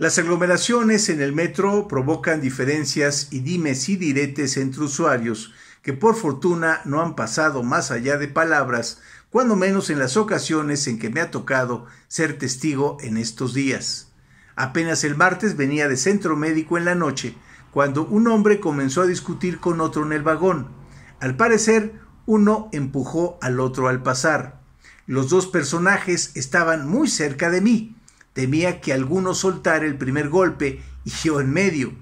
Las aglomeraciones en el metro provocan diferencias y dimes y diretes entre usuarios que por fortuna no han pasado más allá de palabras, cuando menos en las ocasiones en que me ha tocado ser testigo en estos días. Apenas el martes venía de centro médico en la noche, cuando un hombre comenzó a discutir con otro en el vagón. Al parecer, uno empujó al otro al pasar. Los dos personajes estaban muy cerca de mí temía que alguno soltara el primer golpe y yo en medio.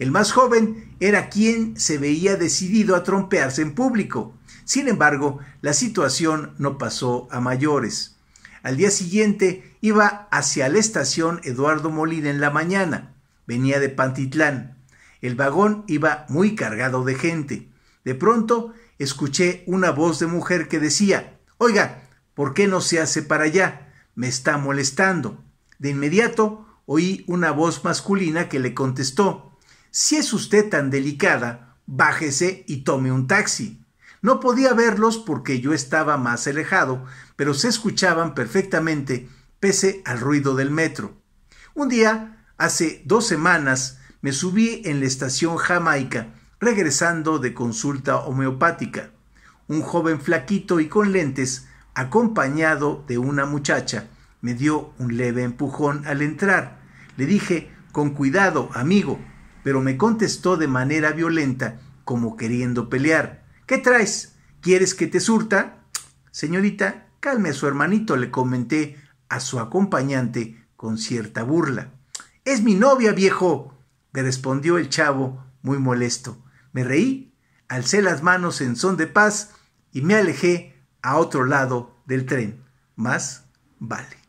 El más joven era quien se veía decidido a trompearse en público. Sin embargo, la situación no pasó a mayores. Al día siguiente iba hacia la estación Eduardo Molina en la mañana. Venía de Pantitlán. El vagón iba muy cargado de gente. De pronto escuché una voz de mujer que decía Oiga, ¿por qué no se hace para allá? Me está molestando. De inmediato oí una voz masculina que le contestó Si es usted tan delicada, bájese y tome un taxi. No podía verlos porque yo estaba más alejado, pero se escuchaban perfectamente pese al ruido del metro. Un día, hace dos semanas, me subí en la estación Jamaica, regresando de consulta homeopática. Un joven flaquito y con lentes, acompañado de una muchacha, me dio un leve empujón al entrar. Le dije, con cuidado, amigo, pero me contestó de manera violenta, como queriendo pelear. ¿Qué traes? ¿Quieres que te surta? Señorita, calme a su hermanito, le comenté a su acompañante con cierta burla. Es mi novia, viejo, le respondió el chavo, muy molesto. Me reí, alcé las manos en son de paz y me alejé a otro lado del tren. Más vale.